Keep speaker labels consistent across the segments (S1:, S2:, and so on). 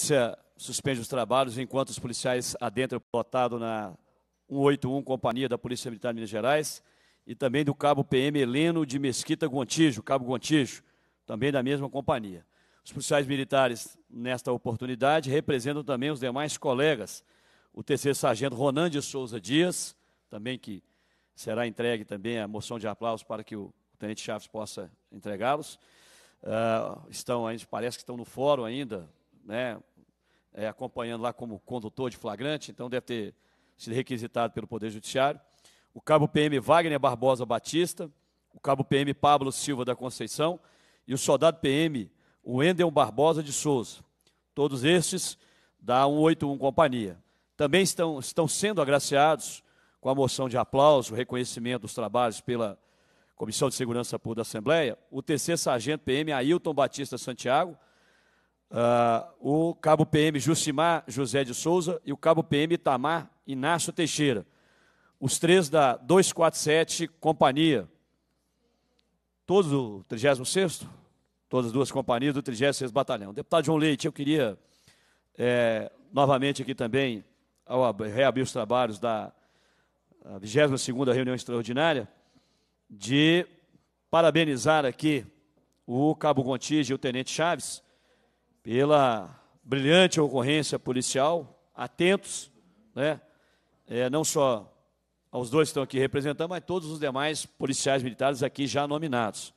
S1: polícia suspende os trabalhos enquanto os policiais adentram plotado na 181 Companhia da Polícia Militar de Minas Gerais e também do cabo PM Heleno de Mesquita Gontijo, cabo Gontijo, também da mesma companhia. Os policiais militares, nesta oportunidade, representam também os demais colegas, o terceiro sargento Ronan de Souza Dias, também que será entregue também a moção de aplausos para que o tenente Chaves possa entregá-los. Uh, estão, parece que estão no fórum ainda, né, é, acompanhando lá como condutor de flagrante, então deve ter sido requisitado pelo Poder Judiciário. O cabo PM Wagner Barbosa Batista, o cabo PM Pablo Silva da Conceição e o soldado PM Wendel Barbosa de Souza. Todos estes da 181 Companhia. Também estão, estão sendo agraciados com a moção de aplauso, reconhecimento dos trabalhos pela Comissão de Segurança Pública da Assembleia, o TC Sargento PM Ailton Batista Santiago, uh, o cabo PM Jucimar José de Souza e o cabo PM Itamar Inácio Teixeira. Os três da 247 Companhia. Todos do 36º? Todas as duas companhias do 36º Batalhão. Deputado João Leite, eu queria é, novamente aqui também, ao reabrir os trabalhos da 22ª reunião extraordinária, de parabenizar aqui o Cabo Gontijo e o Tenente Chaves pela brilhante ocorrência policial, atentos, né? É, não só aos dois que estão aqui representando, mas todos os demais policiais militares aqui já nominados.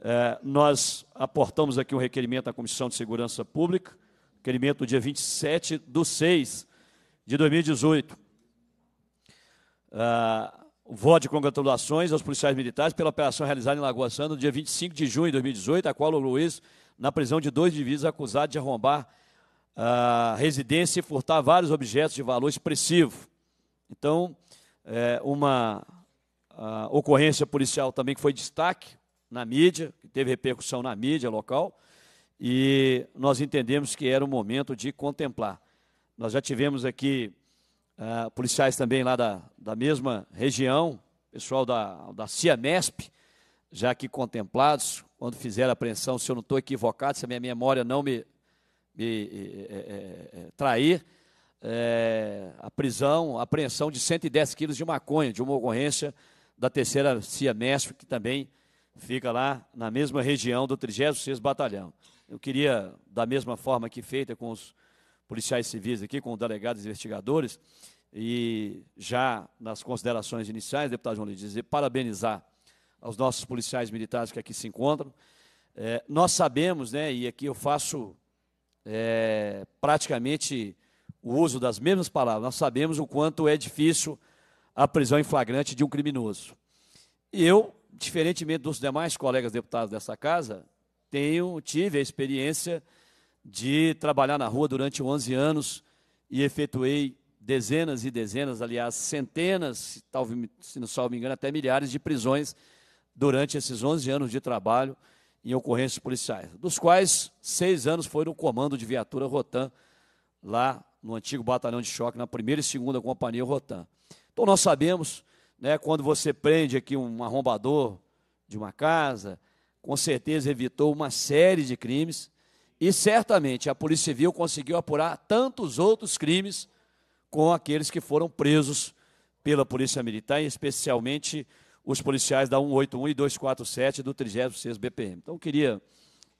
S1: É, nós aportamos aqui um requerimento à Comissão de Segurança Pública, requerimento do dia 27 de 6 de 2018. É, voto de congratulações aos policiais militares pela operação realizada em Lagoa Santa no dia 25 de junho de 2018, a qual o Luiz na prisão de dois indivíduos acusados de arrombar a ah, residência e furtar vários objetos de valor expressivo. Então, é uma ah, ocorrência policial também que foi destaque na mídia, que teve repercussão na mídia local, e nós entendemos que era o momento de contemplar. Nós já tivemos aqui uh, policiais também lá da, da mesma região, pessoal da, da CIAMESP, já aqui contemplados quando fizeram a apreensão, se eu não estou equivocado, se a minha memória não me, me é, é, trair, a prisão, a apreensão de 110 quilos de maconha, de uma ocorrência da terceira CIA Mestre, que também fica lá na mesma região do 36º Batalhão. Eu queria, da mesma forma que feita com os policiais civis aqui, com os delegados investigadores, e já nas considerações iniciais, deputado João Luiz, dizer, parabenizar aos nossos policiais militares que aqui se encontram. É, nós sabemos, né, e aqui eu faço é, praticamente o uso das mesmas palavras, nós sabemos o quanto é difícil a prisão em flagrante de um criminoso. eu, diferentemente dos demais colegas deputados dessa casa, tenho, tive a experiência de trabalhar na rua durante 11 anos e efetuei dezenas e dezenas, aliás, centenas, talvez, se não me engano, até milhares de prisões durante esses 11 anos de trabalho em ocorrências policiais, dos quais seis anos foram comando de viatura Rotan, lá no antigo batalhão de choque, na primeira e segunda companhia Rotan. Então nós sabemos, né, quando você prende aqui um arrombador de uma casa, com certeza evitou uma série de crimes e certamente a Polícia Civil conseguiu apurar tantos outros crimes com aqueles que foram presos pela Polícia Militar, e especialmente os policiais da 181 e 247 do 36 BPM. Então, eu queria,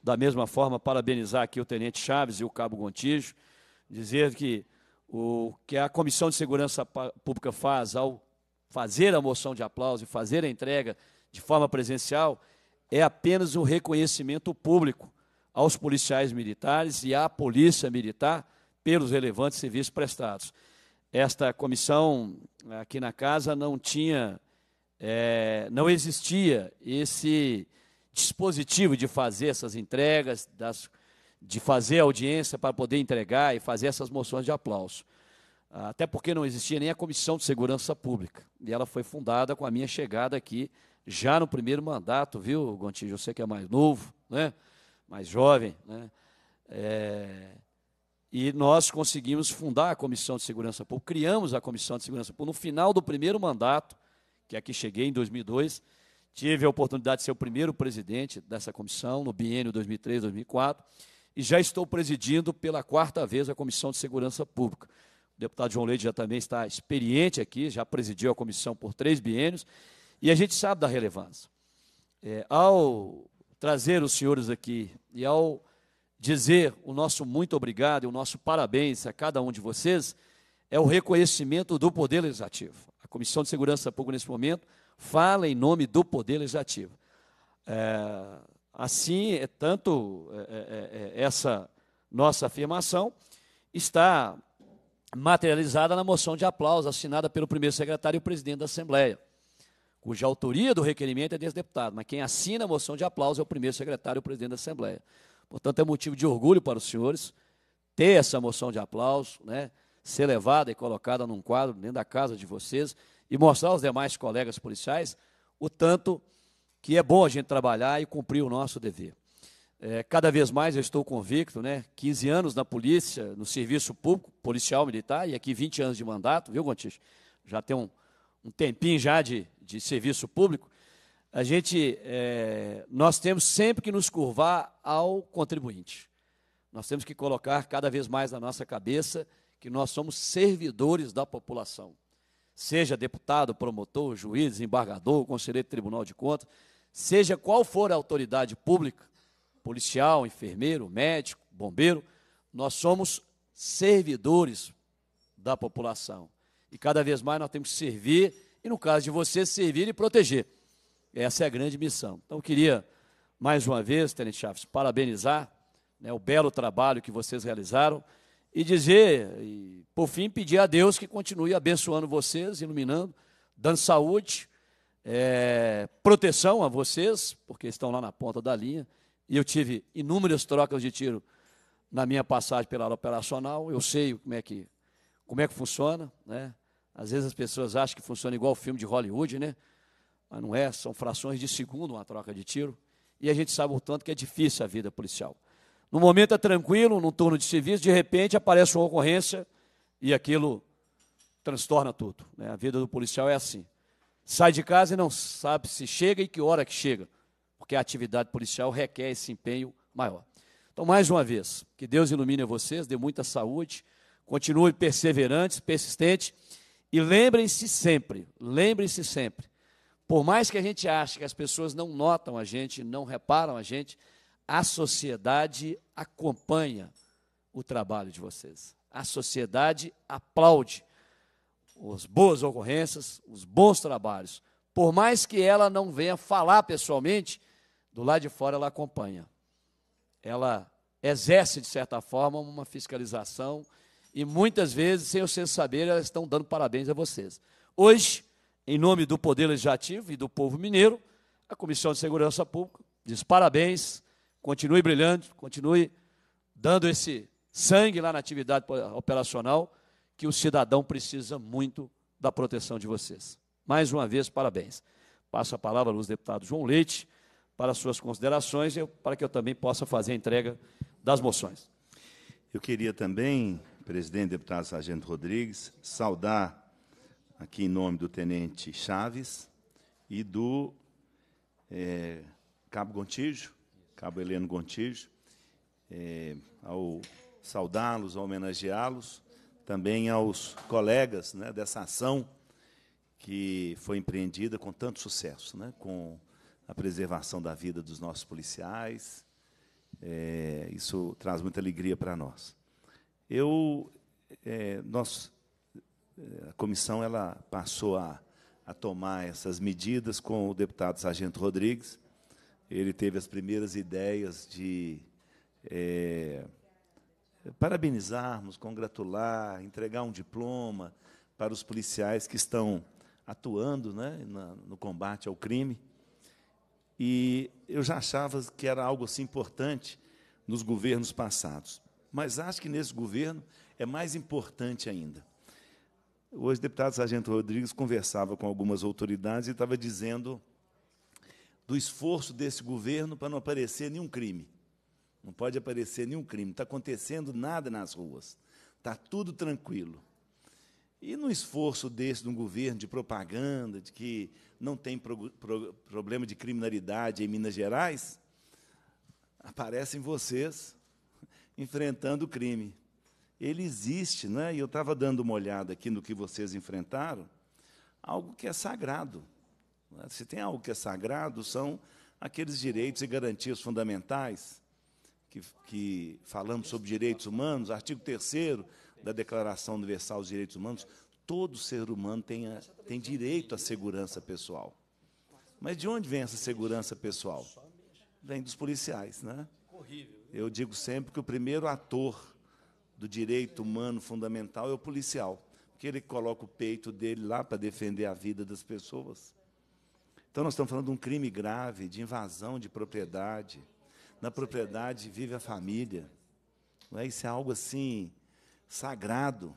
S1: da mesma forma, parabenizar aqui o Tenente Chaves e o Cabo Gontijo, dizer que o que a Comissão de Segurança Pública faz ao fazer a moção de aplauso e fazer a entrega de forma presencial é apenas um reconhecimento público aos policiais militares e à polícia militar pelos relevantes serviços prestados. Esta comissão aqui na casa não tinha é, não existia esse dispositivo de fazer essas entregas, das, de fazer audiência para poder entregar e fazer essas moções de aplauso. Até porque não existia nem a Comissão de Segurança Pública. E ela foi fundada com a minha chegada aqui, já no primeiro mandato, viu, Gontijo? Você que é mais novo, né? mais jovem. Né? É... E nós conseguimos fundar a Comissão de Segurança Pública, criamos a Comissão de Segurança Pública no final do primeiro mandato que aqui cheguei em 2002, tive a oportunidade de ser o primeiro presidente dessa comissão no biênio 2003-2004 e já estou presidindo pela quarta vez a Comissão de Segurança Pública. O deputado João Leite já também está experiente aqui, já presidiu a comissão por três biênios e a gente sabe da relevância. É, ao trazer os senhores aqui e ao dizer o nosso muito obrigado e o nosso parabéns a cada um de vocês, é o reconhecimento do Poder Legislativo. Comissão de Segurança Pública, nesse momento, fala em nome do Poder Legislativo. É, assim, é tanto é é, é, é, essa nossa afirmação está materializada na moção de aplauso assinada pelo primeiro secretário e o presidente da Assembleia, cuja autoria do requerimento é desse deputado, mas quem assina a moção de aplauso é o primeiro secretário e o presidente da Assembleia. Portanto, é motivo de orgulho para os senhores ter essa moção de aplauso, né? ser levada e colocada num quadro dentro da casa de vocês e mostrar aos demais colegas policiais o tanto que é bom a gente trabalhar e cumprir o nosso dever. É, cada vez mais eu estou convicto, né? 15 anos na polícia, no serviço público, policial militar, e aqui 20 anos de mandato, viu, Gontijo? Já tem um, um tempinho já de, de serviço público. A gente, é, nós temos sempre que nos curvar ao contribuinte. Nós temos que colocar cada vez mais na nossa cabeça que nós somos servidores da população. Seja deputado, promotor, juiz, desembargador, conselheiro do Tribunal de Contas, seja qual for a autoridade pública, policial, enfermeiro, médico, bombeiro, nós somos servidores da população. E cada vez mais nós temos que servir, e no caso de você, servir e proteger. Essa é a grande missão. Então, eu queria, mais uma vez, Tenente Chaves, parabenizar né, o belo trabalho que vocês realizaram e dizer, e por fim, pedir a Deus que continue abençoando vocês, iluminando, dando saúde, é, proteção a vocês, porque estão lá na ponta da linha. E eu tive inúmeras trocas de tiro na minha passagem pela área operacional, eu sei como é que, como é que funciona, né? Às vezes as pessoas acham que funciona igual o filme de Hollywood, né? Mas não é, são frações de segundo uma troca de tiro. E a gente sabe o tanto que é difícil a vida policial. No momento é tranquilo, num turno de serviço, de repente aparece uma ocorrência e aquilo transtorna tudo. Né? A vida do policial é assim. Sai de casa e não sabe se chega e que hora que chega, porque a atividade policial requer esse empenho maior. Então, mais uma vez, que Deus ilumine vocês, dê muita saúde, continue perseverantes, persistentes e lembrem-se sempre, lembrem-se sempre, por mais que a gente ache que as pessoas não notam a gente, não reparam a gente, a sociedade acompanha o trabalho de vocês. A sociedade aplaude as boas ocorrências, os bons trabalhos. Por mais que ela não venha falar pessoalmente, do lado de fora ela acompanha. Ela exerce, de certa forma, uma fiscalização e muitas vezes, sem vocês saberem, elas estão dando parabéns a vocês. Hoje, em nome do Poder Legislativo e do povo mineiro, a Comissão de Segurança Pública diz parabéns continue brilhando, continue dando esse sangue lá na atividade operacional, que o cidadão precisa muito da proteção de vocês. Mais uma vez, parabéns. Passo a palavra ao deputado João Leite para suas considerações e para que eu também possa fazer a entrega
S2: das moções. Eu queria também, presidente deputado Sargento Rodrigues, saudar aqui em nome do tenente Chaves e do é, Cabo Gontijo, Cabo Heleno Gontijo, é, ao saudá-los, ao homenageá-los, também aos colegas né, dessa ação que foi empreendida com tanto sucesso, né, com a preservação da vida dos nossos policiais. É, isso traz muita alegria para nós. Eu, é, nós, é, a comissão ela passou a, a tomar essas medidas com o deputado Sargento Rodrigues, ele teve as primeiras ideias de é, parabenizarmos, congratular, entregar um diploma para os policiais que estão atuando né, na, no combate ao crime. E eu já achava que era algo assim importante nos governos passados. Mas acho que nesse governo é mais importante ainda. Hoje, o deputado Sargento Rodrigues conversava com algumas autoridades e estava dizendo do esforço desse governo para não aparecer nenhum crime. Não pode aparecer nenhum crime. Não está acontecendo nada nas ruas. Está tudo tranquilo. E no esforço desse de um governo de propaganda, de que não tem pro, pro, problema de criminalidade em Minas Gerais, aparecem vocês enfrentando o crime. Ele existe, né? e eu estava dando uma olhada aqui no que vocês enfrentaram, algo que é sagrado. Né? Se tem algo que é sagrado, são aqueles direitos e garantias fundamentais, que, que falamos sobre direitos humanos, artigo 3 da Declaração Universal dos Direitos Humanos, todo ser humano tem, a, tem direito à segurança pessoal. Mas de onde vem essa segurança pessoal? Vem dos policiais, né? Eu digo sempre que o primeiro ator do direito humano fundamental é o policial, porque ele coloca o peito dele lá para defender a vida das pessoas. Então, nós estamos falando de um crime grave, de invasão de propriedade. Na propriedade vive a família. Não é? Isso é algo assim sagrado.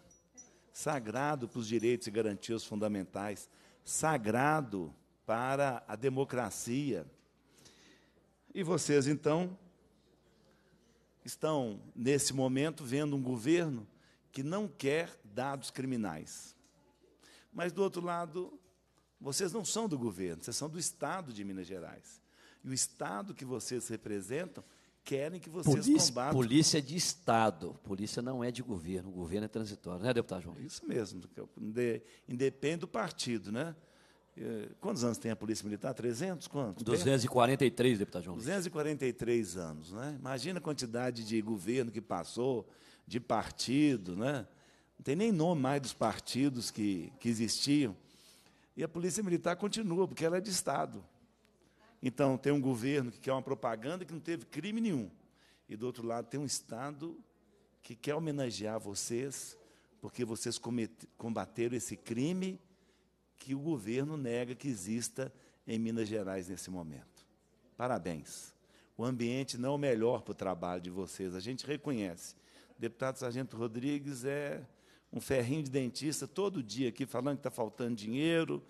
S2: Sagrado para os direitos e garantias fundamentais. Sagrado para a democracia. E vocês, então, estão, nesse momento, vendo um governo que não quer dados criminais. Mas, do outro lado, vocês não são do governo, vocês são do Estado de Minas Gerais. E o Estado que vocês representam querem que vocês polícia, combatam. Polícia é de Estado, polícia não é de governo, o governo é transitório, né, deputado João? Isso mesmo, independe do partido, né? Eh, quantos anos tem a Polícia Militar? 300? Quantos? 243, deputado João. 243 anos, né? Imagina a quantidade de governo que passou, de partido, né? Não tem nem nome mais dos partidos que, que existiam. E a polícia militar continua, porque ela é de Estado. Então, tem um governo que quer uma propaganda que não teve crime nenhum. E do outro lado, tem um Estado que quer homenagear vocês, porque vocês combateram esse crime que o governo nega que exista em Minas Gerais nesse momento. Parabéns. O ambiente não é o melhor para o trabalho de vocês, a gente reconhece. Deputado Sargento Rodrigues é um ferrinho de dentista todo dia aqui falando que está faltando dinheiro,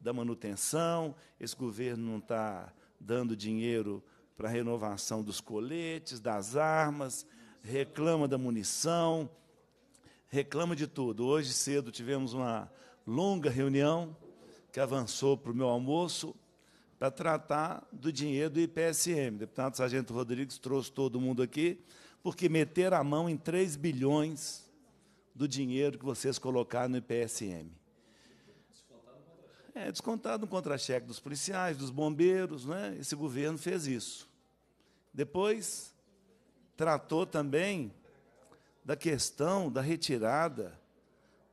S2: da manutenção, esse governo não está dando dinheiro para a renovação dos coletes, das armas, reclama da munição, reclama de tudo. Hoje cedo tivemos uma longa reunião que avançou para o meu almoço para tratar do dinheiro do IPSM. O deputado Sargento Rodrigues trouxe todo mundo aqui, porque meter a mão em 3 bilhões do dinheiro que vocês colocaram no IPSM. É, descontado um contra-cheque dos policiais, dos bombeiros, né? esse governo fez isso. Depois, tratou também da questão da retirada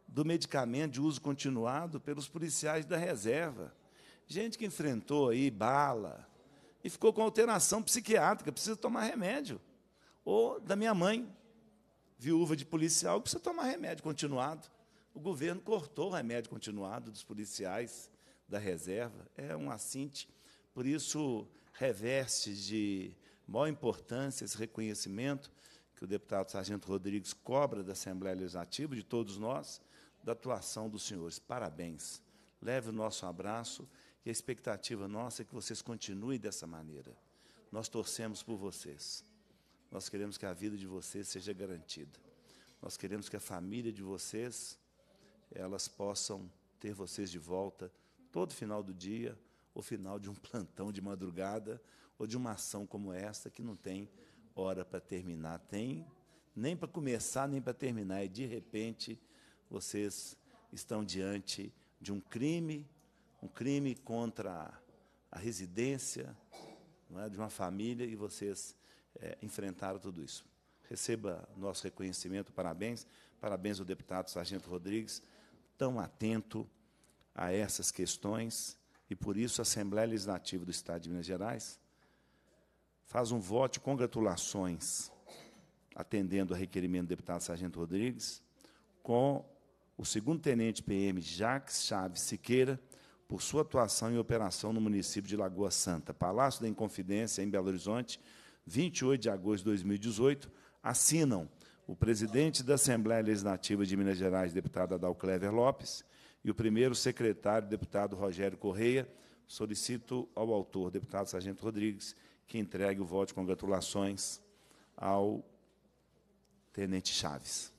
S2: do medicamento de uso continuado pelos policiais da reserva. Gente que enfrentou aí bala e ficou com alteração psiquiátrica, precisa tomar remédio. Ou da minha mãe, viúva de policial, precisa tomar remédio continuado. O governo cortou o remédio continuado dos policiais da reserva. É um assinte. Por isso, reveste de maior importância esse reconhecimento que o deputado Sargento Rodrigues cobra da Assembleia Legislativa, de todos nós, da atuação dos senhores. Parabéns. Leve o nosso abraço e a expectativa nossa é que vocês continuem dessa maneira. Nós torcemos por vocês. Nós queremos que a vida de vocês seja garantida. Nós queremos que a família de vocês elas possam ter vocês de volta todo final do dia, ou final de um plantão de madrugada, ou de uma ação como esta que não tem hora para terminar, tem nem para começar, nem para terminar, e de repente vocês estão diante de um crime, um crime contra a residência, é, de uma família, e vocês é, enfrentaram tudo isso. Receba nosso reconhecimento, parabéns. Parabéns ao deputado Sargento Rodrigues, tão atento a essas questões, e por isso a Assembleia Legislativa do Estado de Minas Gerais faz um voto de congratulações, atendendo ao requerimento do deputado Sargento Rodrigues, com o segundo tenente PM Jacques Chaves Siqueira, por sua atuação e operação no município de Lagoa Santa, Palácio da Inconfidência, em Belo Horizonte, 28 de agosto de 2018, assinam o presidente da Assembleia Legislativa de Minas Gerais, deputado Clever Lopes, e o primeiro secretário, deputado Rogério Correia. Solicito ao autor, deputado Sargento Rodrigues, que entregue o voto de congratulações ao tenente Chaves.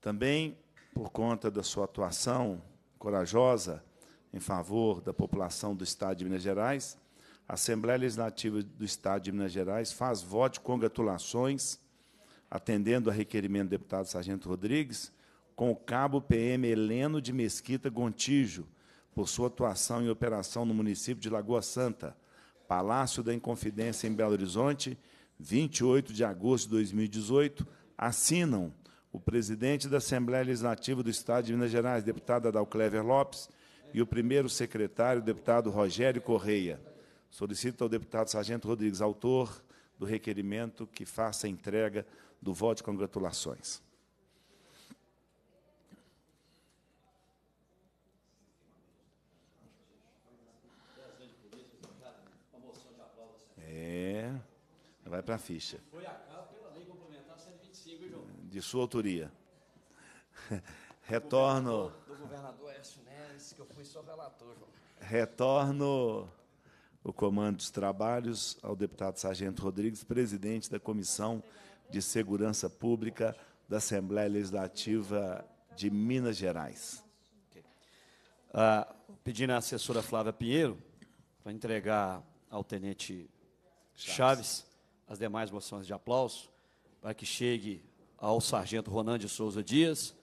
S2: Também por conta da sua atuação corajosa em favor da população do Estado de Minas Gerais, a Assembleia Legislativa do Estado de Minas Gerais faz voto de congratulações, atendendo a requerimento do deputado Sargento Rodrigues, com o cabo PM Heleno de Mesquita Gontijo, por sua atuação e operação no município de Lagoa Santa, Palácio da Inconfidência, em Belo Horizonte, 28 de agosto de 2018, assinam o presidente da Assembleia Legislativa do Estado de Minas Gerais, deputado Adalclever Lopes, e o primeiro secretário, deputado Rogério Correia. Solicito ao deputado Sargento Rodrigues, autor do requerimento, que faça a entrega do voto de congratulações. É, vai para a ficha. Foi a de sua autoria. Retorno.
S1: Do governador, do Neves, que eu fui só relator, João.
S2: Retorno o comando dos trabalhos ao deputado Sargento Rodrigues, presidente da Comissão de Segurança Pública da Assembleia Legislativa de Minas Gerais.
S1: Ah, pedindo à assessora Flávia Pinheiro para entregar ao tenente Chaves as demais moções de aplauso para que chegue ao sargento Ronan de Souza Dias,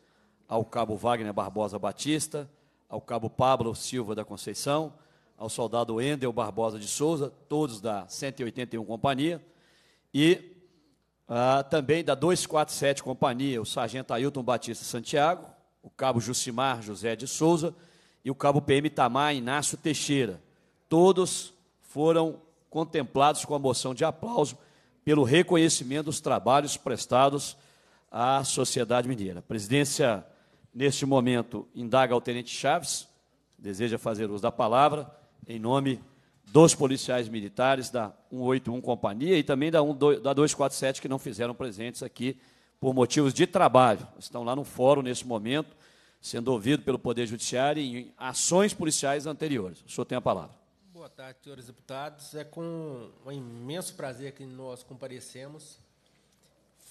S1: ao cabo Wagner Barbosa Batista, ao cabo Pablo Silva da Conceição, ao soldado Endel Barbosa de Souza, todos da 181 Companhia, e ah, também da 247 Companhia, o sargento Ailton Batista Santiago, o cabo Jucimar José de Souza e o cabo PM Tamar Inácio Teixeira. Todos foram contemplados com a moção de aplauso pelo reconhecimento dos trabalhos prestados à sociedade mineira. A presidência, neste momento, indaga ao tenente Chaves, deseja fazer uso da palavra, em nome dos policiais militares da 181 Companhia e também da, 247 que não fizeram presentes aqui por motivos de trabalho. Estão lá no fórum neste momento, sendo ouvido pelo Poder Judiciário em ações policiais anteriores. O senhor tem a palavra. Boa tarde, senhores deputados. É com um imenso prazer que nós comparecemos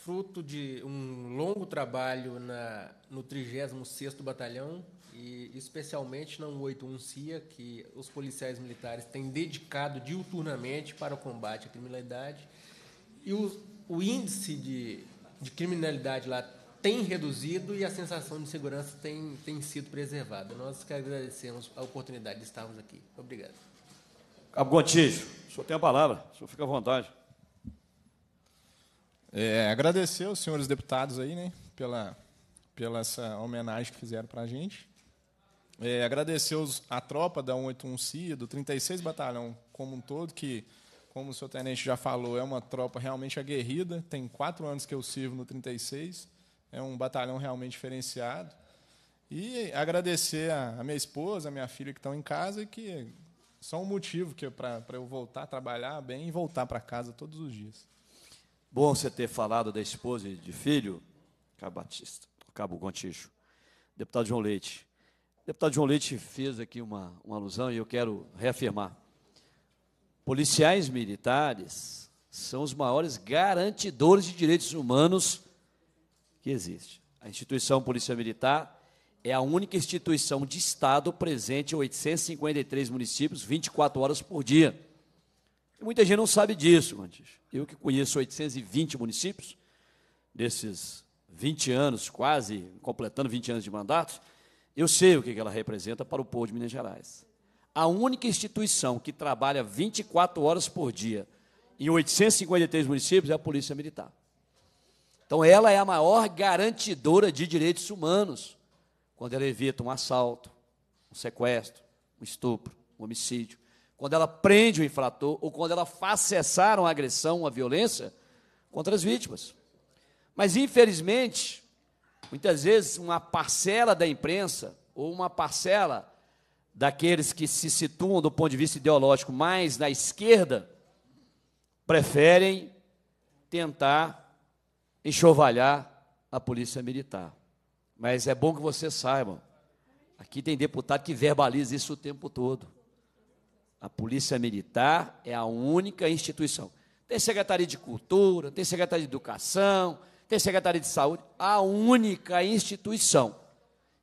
S1: fruto de um longo trabalho na, no 36º Batalhão e especialmente na 181 CIA, que os policiais militares têm dedicado diuturnamente para o combate à criminalidade. E o, o índice de, de criminalidade lá tem reduzido e a sensação de segurança tem, tem sido preservada. Nós que agradecemos a oportunidade de estarmos aqui. Obrigado.
S2: Cabo Gontijo,
S1: o senhor tem a palavra, o senhor fica à vontade.
S2: É, agradecer
S1: aos senhores deputados aí, né, pela, pela essa homenagem que fizeram para a gente. É, agradecer os, a tropa da 181C, do 36 Batalhão como um todo, que, como o senhor tenente já falou, é uma tropa realmente aguerrida. Tem quatro anos que eu sirvo no 36. É um batalhão realmente diferenciado. E agradecer a, a minha esposa, a minha filha que estão em casa, que são um motivo para eu voltar a trabalhar bem e voltar para casa todos os dias. Bom você ter falado da esposa e de filho, Cabo Batista, Cabo deputado João Leite. O deputado João Leite fez aqui uma, uma alusão e eu quero reafirmar. Policiais militares são os maiores garantidores de direitos humanos que existe. A instituição Polícia Militar é a única instituição de Estado presente em 853 municípios, 24 horas por dia. Muita gente não sabe disso, antes. Eu que conheço 820 municípios, desses 20 anos, quase completando 20 anos de mandato, eu sei o que ela representa para o povo de Minas Gerais. A única instituição que trabalha 24 horas por dia em 853 municípios é a Polícia Militar. Então, ela é a maior garantidora de direitos humanos quando ela evita um assalto, um sequestro, um estupro, um homicídio quando ela prende o infrator ou quando ela faz cessar uma agressão, uma violência contra as vítimas. Mas, infelizmente, muitas vezes uma parcela da imprensa ou uma parcela daqueles que se situam do ponto de vista ideológico mais na esquerda preferem tentar enxovalhar a polícia militar. Mas é bom que vocês saibam. Aqui tem deputado que verbaliza isso o tempo todo. A Polícia Militar é a única instituição. Tem Secretaria de Cultura, tem Secretaria de Educação, tem Secretaria de Saúde, a única instituição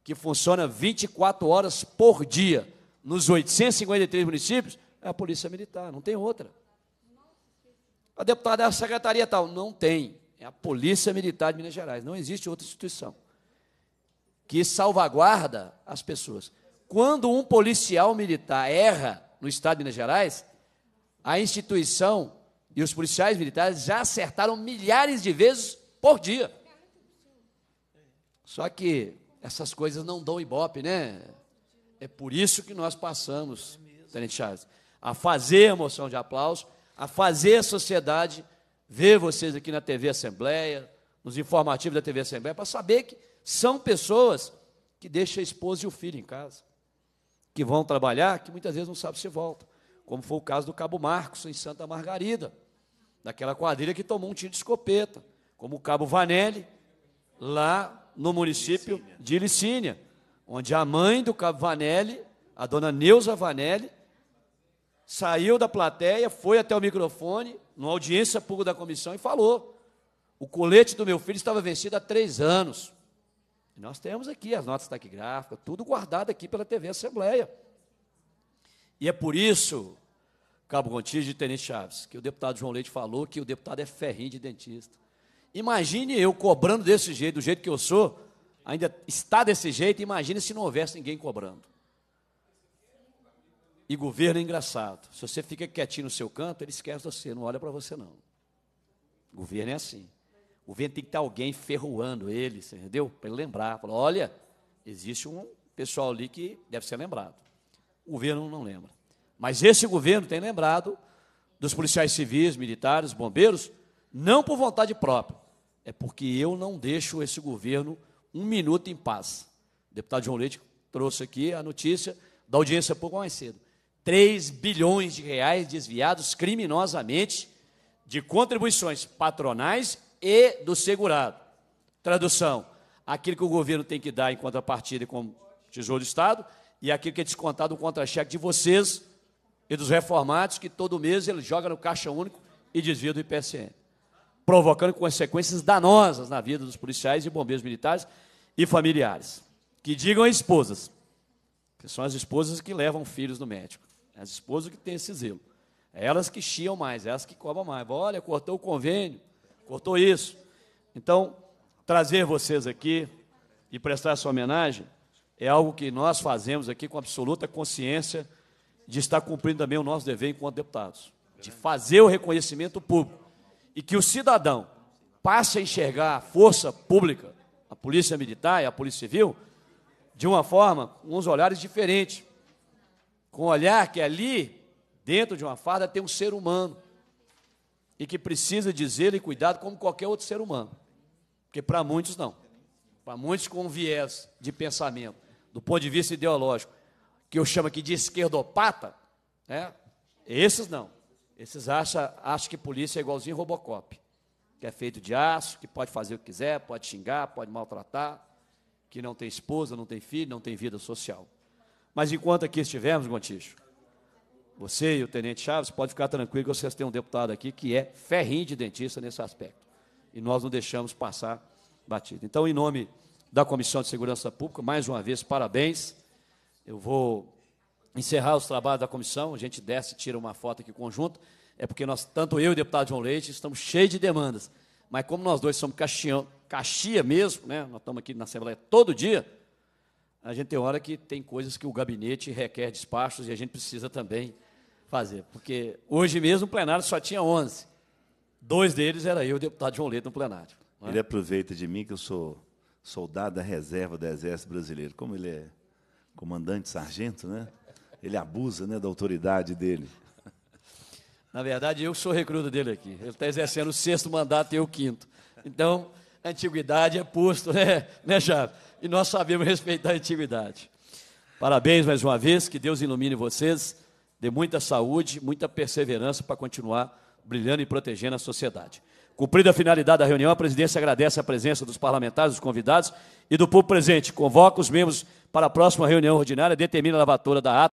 S1: que funciona 24 horas por dia nos 853 municípios é a Polícia Militar, não tem outra. A deputada é a secretaria tal, não tem. É a Polícia Militar de Minas Gerais, não existe outra instituição que salvaguarda as pessoas. Quando um policial militar erra, no estado de Minas Gerais, a instituição e os policiais militares já acertaram milhares de vezes por dia. Só que essas coisas não dão ibope, né? É por isso que nós passamos, Tenente Chaves, a fazer a moção de aplauso, a fazer a sociedade ver vocês aqui na TV Assembleia, nos informativos da TV Assembleia, para saber que são pessoas que deixam a esposa e o filho em casa que vão trabalhar, que muitas vezes não sabe se volta. Como foi o caso do Cabo Marcos, em Santa Margarida, daquela quadrilha que tomou um tiro de escopeta. Como o Cabo Vanelli, lá no município de Licínia, onde a mãe do Cabo Vanelli, a dona Neuza Vanelli, saiu da plateia, foi até o microfone, numa audiência pública da comissão, e falou: o colete do meu filho estava vencido há três anos nós temos aqui as notas taquigráficas, tudo guardado aqui pela TV Assembleia. E é por isso, Cabo Gontijo e Tenente Chaves, que o deputado João Leite falou que o deputado é ferrinho de dentista. Imagine eu cobrando desse jeito, do jeito que eu sou, ainda está desse jeito, imagine se não houvesse ninguém cobrando. E governo é engraçado. Se você fica quietinho no seu canto, ele esquece você, não olha para você não. Governo é assim. O vento tem que ter alguém ferroando ele, entendeu? Para ele lembrar. Falar, olha, existe um pessoal ali que deve ser lembrado. O governo não lembra. Mas esse governo tem lembrado dos policiais civis, militares, bombeiros, não por vontade própria. É porque eu não deixo esse governo um minuto em paz. O deputado João Leite trouxe aqui a notícia da audiência pouco mais cedo. 3 bilhões de reais desviados criminosamente de contribuições patronais e do segurado. Tradução: aquilo que o governo tem que dar em contrapartida como tesouro do Estado e aquilo que é descontado no contra-cheque de vocês e dos reformados, que todo mês ele joga no caixa único e desvia do IPCN, provocando consequências danosas na vida dos policiais e bombeiros militares e familiares. Que digam às esposas, que são as esposas que levam filhos no médico, as esposas que têm esse zelo. É elas que chiam mais, é elas que cobram mais. Olha, cortou o convênio, Cortou isso. Então, trazer vocês aqui e prestar essa homenagem é algo que nós fazemos aqui com absoluta consciência de estar cumprindo também o nosso dever enquanto deputados, de fazer o reconhecimento público e que o cidadão passe a enxergar a força pública, a polícia militar e a polícia civil, de uma forma, com uns olhares diferentes, com um olhar que ali, dentro de uma farda, tem um ser humano, e que precisa de zelo e cuidado como qualquer outro ser humano. Porque para muitos não. Para muitos com viés de pensamento, do ponto de vista ideológico, que eu chamo aqui de esquerdopata, né? esses não. Esses acham, acham que polícia é igualzinho Robocop, que é feito de aço, que pode fazer o que quiser, pode xingar, pode maltratar, que não tem esposa, não tem filho, não tem vida social. Mas enquanto aqui estivermos, Gontijo, você e o Tenente Chaves pode ficar tranquilo que vocês têm um deputado aqui que é ferrinho de dentista nesse aspecto. E nós não deixamos passar batido. Então, em nome da Comissão de Segurança Pública, mais uma vez, parabéns. Eu vou encerrar os trabalhos da comissão, a gente desce e tira uma foto aqui conjunto. É porque nós, tanto eu e o deputado João Leite, estamos cheios de demandas. Mas como nós dois somos caxião, caxia mesmo, né? nós estamos aqui na Assembleia todo dia, a gente tem hora que tem coisas que o gabinete requer despachos e a gente precisa também fazer. Porque hoje mesmo o plenário só tinha 11. Dois deles era eu, o deputado João Leite, no plenário.
S2: É? Ele aproveita de mim que eu sou soldado da reserva do Exército Brasileiro. Como ele é comandante sargento, né? Ele abusa né, da autoridade dele.
S1: Na verdade, eu sou recruta dele aqui. Ele está exercendo o sexto mandato e eu o quinto. Então, antiguidade é posto, né, né Chaves? E nós sabemos respeitar a antiguidade. Parabéns mais uma vez, que Deus ilumine vocês, dê muita saúde, muita perseverança para continuar brilhando e protegendo a sociedade. Cumprida a finalidade da reunião, a presidência agradece a presença dos parlamentares, dos convidados e do povo presente. Convoca os membros para a próxima reunião ordinária, determina a lavatura da ata.